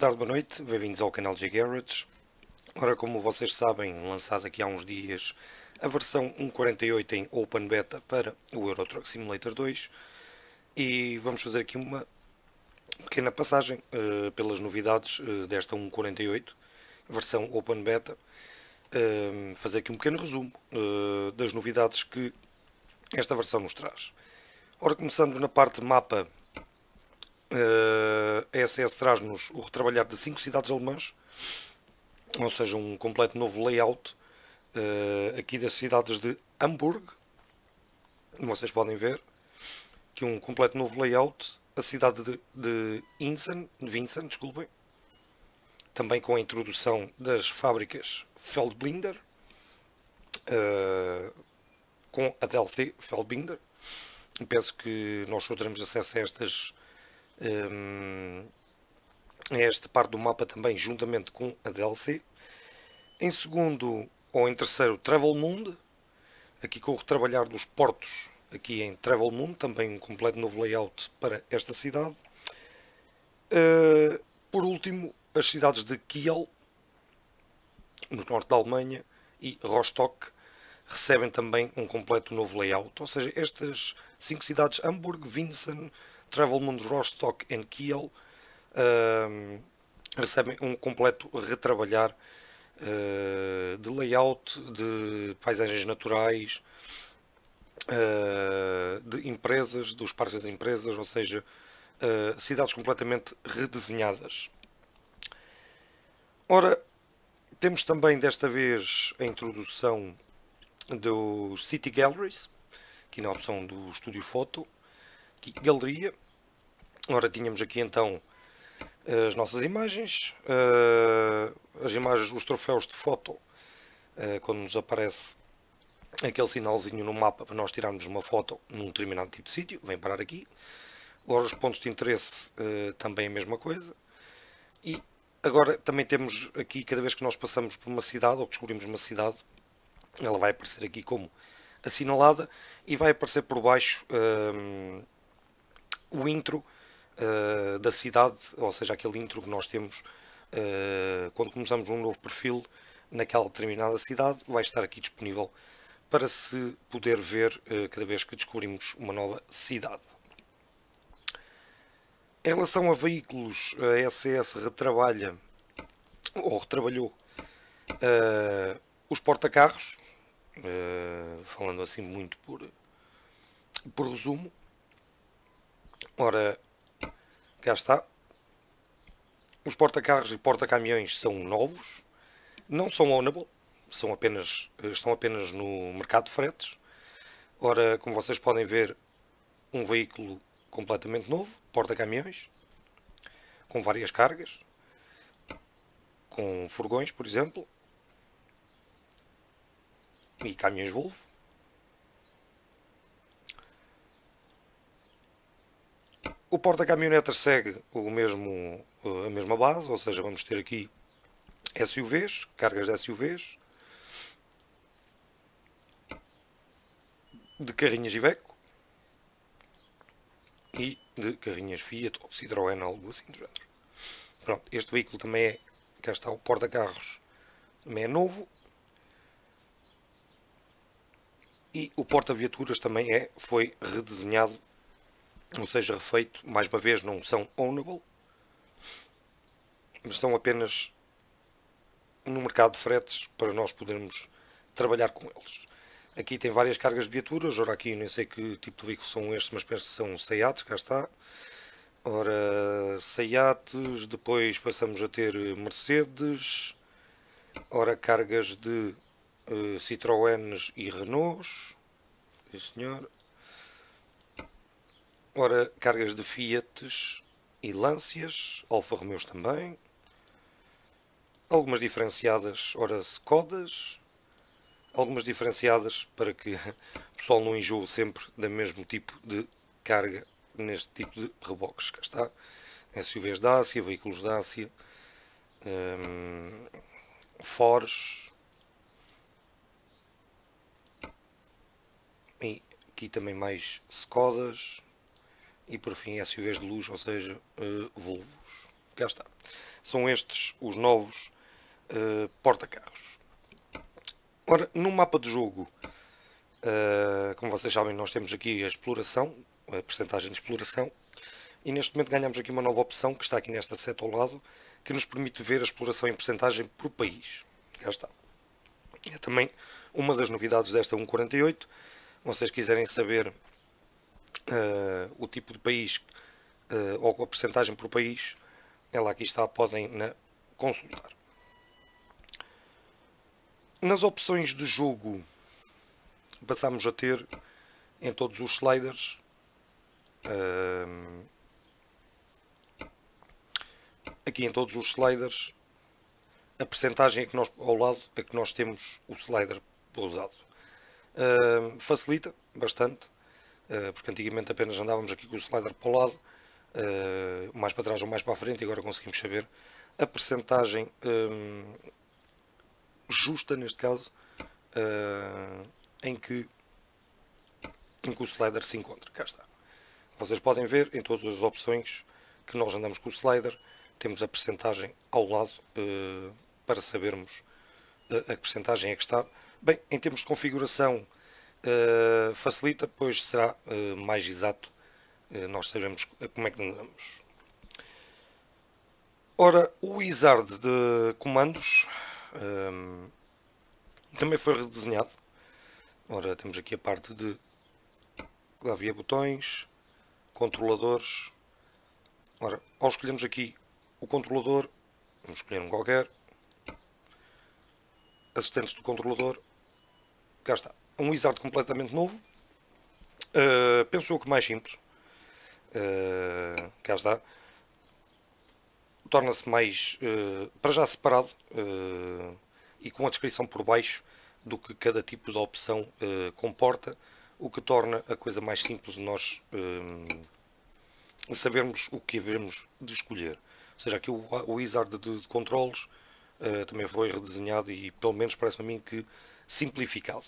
Boa tarde, boa noite, bem-vindos ao canal de Garage. Ora, como vocês sabem, lançada aqui há uns dias a versão 1.48 em Open Beta para o Euro Truck Simulator 2 e vamos fazer aqui uma pequena passagem uh, pelas novidades uh, desta 1.48, versão Open Beta, uh, fazer aqui um pequeno resumo das novidades que esta versão nos traz. Ora, começando na parte mapa eh, a SS traz-nos o retrabalhar de cinco cidades alemãs, ou seja, um completo novo layout eh, aqui das cidades de Hamburg. Vocês podem ver que um completo novo layout, a cidade de, de Insen, desculpem, também com a introdução das fábricas Feldblinder, eh, com a DLC Feldblinder. Penso que nós só teremos acesso a estas um, é esta parte do mapa também, juntamente com a DLC. Em segundo ou em terceiro, Travel Moon. Aqui o retrabalhar dos portos, aqui em Travel Moon, também um completo novo layout para esta cidade. Uh, por último, as cidades de Kiel, no norte da Alemanha, e Rostock, recebem também um completo novo layout. Ou seja, estas cinco cidades, Hamburgo, Vincennes, Travelmund Rostock and Kiel ehm, recebem um completo retrabalhar uh, de layout, de paisagens naturais, uh, de empresas, dos parques das empresas, ou seja, eh, cidades completamente redesenhadas. Ora, temos também desta vez a introdução dos City Galleries, aqui na opção do Estúdio Foto, galeria. Ora, tínhamos aqui então eh, as nossas imagens, eh, as imagens, os troféus de foto, eh, quando nos aparece aquele sinalzinho no mapa para nós tirarmos uma foto num determinado tipo de sítio, vem parar aqui. Ora, os pontos de interesse também a mesma coisa. E agora também temos aqui, cada vez que nós passamos por uma cidade ou descobrimos uma cidade, ela vai aparecer aqui como assinalada e vai aparecer por baixo ehm, intro uh, da cidade, ou seja, aquele intro que nós temos uh, quando começamos um novo perfil naquela determinada cidade, vai estar aqui disponível para se poder ver uh, cada vez que descobrimos uma nova cidade. Em relação a veículos, a SES retrabalha, ou retrabalhou, os porta-carros, falando assim muito por, por resumo, Ora, cá está. Os porta-carros e porta-caminhões são novos, não são ownable, são apenas, eh, estão apenas no mercado de fretes. Ora, como vocês podem ver, um veículo completamente novo, porta-caminhões, com várias cargas, com furgões, por exemplo, e caminhões Volvo. O porta-caminhonetas segue o mesmo, eh, a mesma base, ou seja, vamos ter aqui SUVs, cargas de SUVs, de carrinhas Iveco e de carrinhas Fiat ou Citroën, algo assim do género. Pronto, este veículo também é, cá está o porta-carros, também é novo. E o porta-viaturas também é, foi redesenhado não seja refeito. Mais uma vez, não são ownable, mas estão apenas no mercado de fretes para nós podermos trabalhar com eles. Aqui tem várias cargas de viaturas, ora aqui nem sei que tipo de veículos são estes, mas penso que são Seats, cá está. Ora, Seates, depois passamos a ter eh, Mercedes, ora cargas de uh, eh, Citroëns e Renaults, senhor. Ora, cargas de Fiat e Lancias, Alfa Romeos também. Algumas diferenciadas, ora, Skodas. Algumas diferenciadas para que o pessoal não enjoe sempre do mesmo tipo de carga neste tipo de reboques. Cá está. SUVs da Ásia, veículos da Ásia, um, Fores. E aqui também mais Skodas e por fim SUVs de luz, ou seja, uh, Volvos. Cá está. São estes os novos uh, porta-carros. Ora, no mapa de jogo, uh, como vocês sabem, nós temos aqui a exploração, a percentagem de exploração, e neste momento ganhamos aqui uma nova opção, que está aqui nesta seta ao lado, que nos permite ver a exploração em percentagem por país. Cá está. É também uma das novidades desta 1.48. Vocês quiserem saber uh, o tipo de país uh, ou a percentagem por país, ela aqui está, podem na, consultar. Nas opções de jogo, passamos a ter em todos os sliders uh, aqui em todos os sliders a percentagem que nós, ao lado a que nós temos o slider pousado. Uh, facilita bastante eh, porque antigamente apenas andávamos aqui com o slider para o lado, eh, mais para trás ou mais para a frente, e agora conseguimos saber a percentagem ehm, justa, neste caso, eh, em que, em que o slider se encontra. Cá está. Vocês podem ver em todas as opções que nós andamos com o slider, temos a percentagem ao lado para sabermos a percentagem é que está. Bem, em termos de configuração, eh, facilita, pois será uh, mais exato uh, nós sabemos como é que andamos. Ora, o wizard de comandos um, também foi redesenhado. Ora, temos aqui a parte de clavier botões, controladores. Ora, ao escolhermos aqui o controlador, vamos escolher um qualquer, assistentes do controlador, cá está um wizard completamente novo. Uh, pensou que mais simples. Uh, cá está. Torna-se mais, uh, para já separado uh, e com a descrição por baixo do que cada tipo de opção comporta, o que torna a coisa mais simples de nós sabermos o que havemos de escolher. Ou seja, aqui o, o wizard de, de controles também foi redesenhado e, pelo menos, parece-me a mim que simplificado.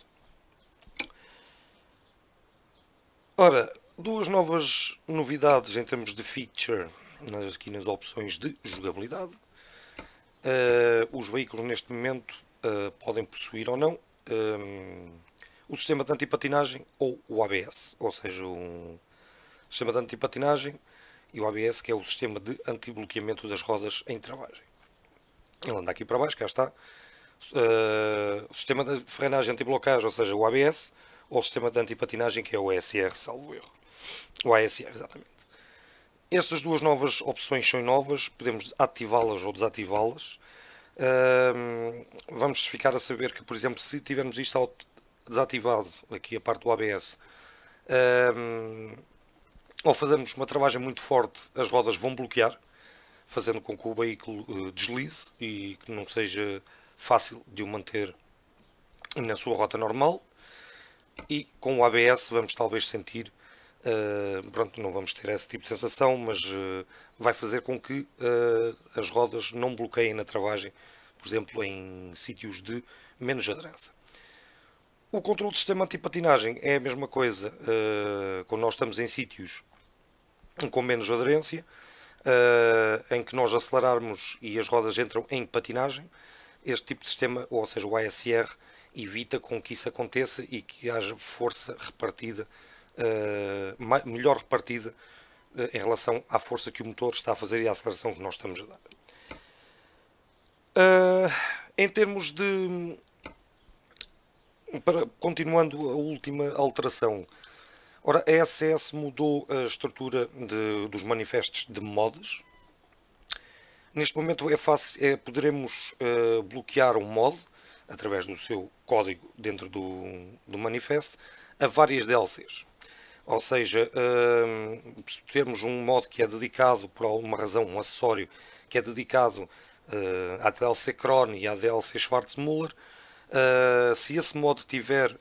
Ora, duas novas novidades em termos de feature nas, aqui nas opções de jogabilidade. Uh, os veículos neste momento uh, podem possuir ou não um, eh, o sistema de antipatinagem ou o ABS, ou seja, um sistema de antipatinagem e o ABS que é o sistema de antibloqueamento das rodas em travagem. Ele anda aqui para baixo, cá está. Uh, sistema de frenagem antiblocagem, ou seja, o ABS, ao sistema de antipatinagem que é o ASR, salvo erro. O ASR, exatamente. Estas duas novas opções são novas, podemos ativá-las ou desativá-las. Uh, vamos ficar a saber que, por exemplo, se tivermos isto desativado, aqui a parte do ABS, uh, ou fazermos uma travagem muito forte, as rodas vão bloquear, fazendo com que o veículo uh, deslize e que não seja fácil de o manter na sua rota normal. E com o ABS vamos talvez sentir, uh, pronto, não vamos ter esse tipo de sensação, mas uh, vai fazer com que uh, as rodas não bloqueiem na travagem, por exemplo, em sítios de menos aderência. O controle do sistema antipatinagem é a mesma coisa quando nós estamos em sítios com menos aderência, em que nós acelerarmos e as rodas entram em patinagem. Este tipo de sistema, ou seja, o ASR, evita com que isso aconteça e que haja força repartida, uh, melhor repartida uh, em relação à força que o motor está a fazer e à aceleração que nós estamos a dar. Uh, em termos de. Para, continuando a última alteração. Ora, a SS mudou a estrutura de, dos manifestos de mods. Neste momento é fácil, é, poderemos bloquear um mod através do seu código dentro do, do manifesto, a várias DLCs. Ou seja, uh, se temos um mod que é dedicado, por alguma razão, um acessório que é dedicado uh, à DLC Cron e à DLC Schwarzmuller, uh, se esse mod tiver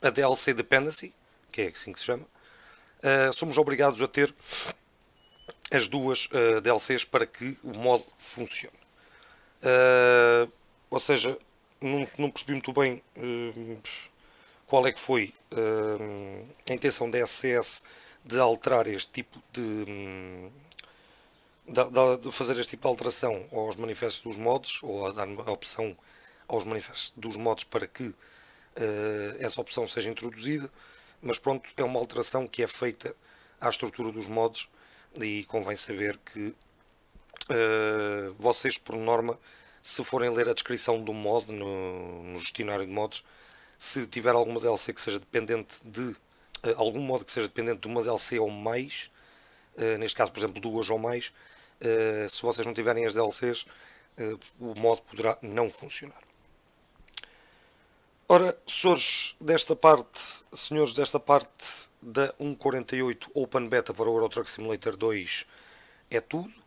a DLC Dependency, que é assim que se chama, somos obrigados a ter as duas DLCs para que o mod funcione. Ou seja, não, não percebi muito bem uh, qual é que foi uh, a intenção da SCS de alterar este tipo de, hum, de, de, fazer este tipo de alteração aos manifestos dos modos ou a dar uma opção aos manifestos dos modos para que uh, essa opção seja introduzida mas pronto, é uma alteração que é feita à estrutura dos modos e convém saber que eh, vocês por norma se forem ler a descrição do mod no, no gestionário de mods, se tiver alguma DLC que seja dependente de eh, algum mod que seja dependente de uma DLC ou mais, eh, neste caso, por exemplo, duas ou mais, eh, se vocês não tiverem as DLCs, o mod poderá não funcionar. Ora, senhores desta parte, senhores desta parte da 1.48 Open Beta para o Euro Truck Simulator 2 é tudo.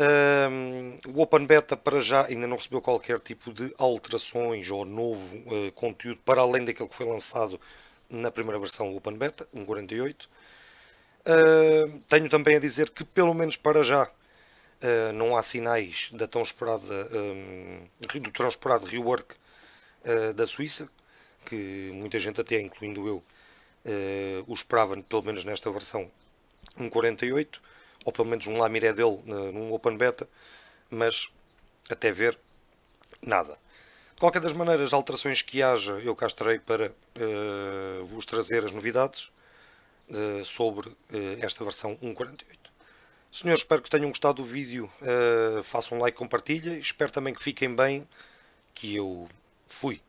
Um, o Open Beta para já ainda não recebeu qualquer tipo de alterações ou novo uh, conteúdo para além daquele que foi lançado na primeira versão Open Beta 1.48. Uh, tenho também a dizer que pelo menos para já uh, não há sinais da tão esperada um, do tão esperado rework eh, da Suíça, que muita gente até incluindo eu o esperava pelo menos nesta versão 1.48 ou pelo menos um lamiré é dele num Open Beta, mas até ver, nada. De qualquer das maneiras, alterações que haja, eu cá estarei para uh, vos trazer as novidades uh, sobre uh, esta versão 1.48. Senhores, espero que tenham gostado do vídeo, façam um like, compartilhem, espero também que fiquem bem, que eu fui.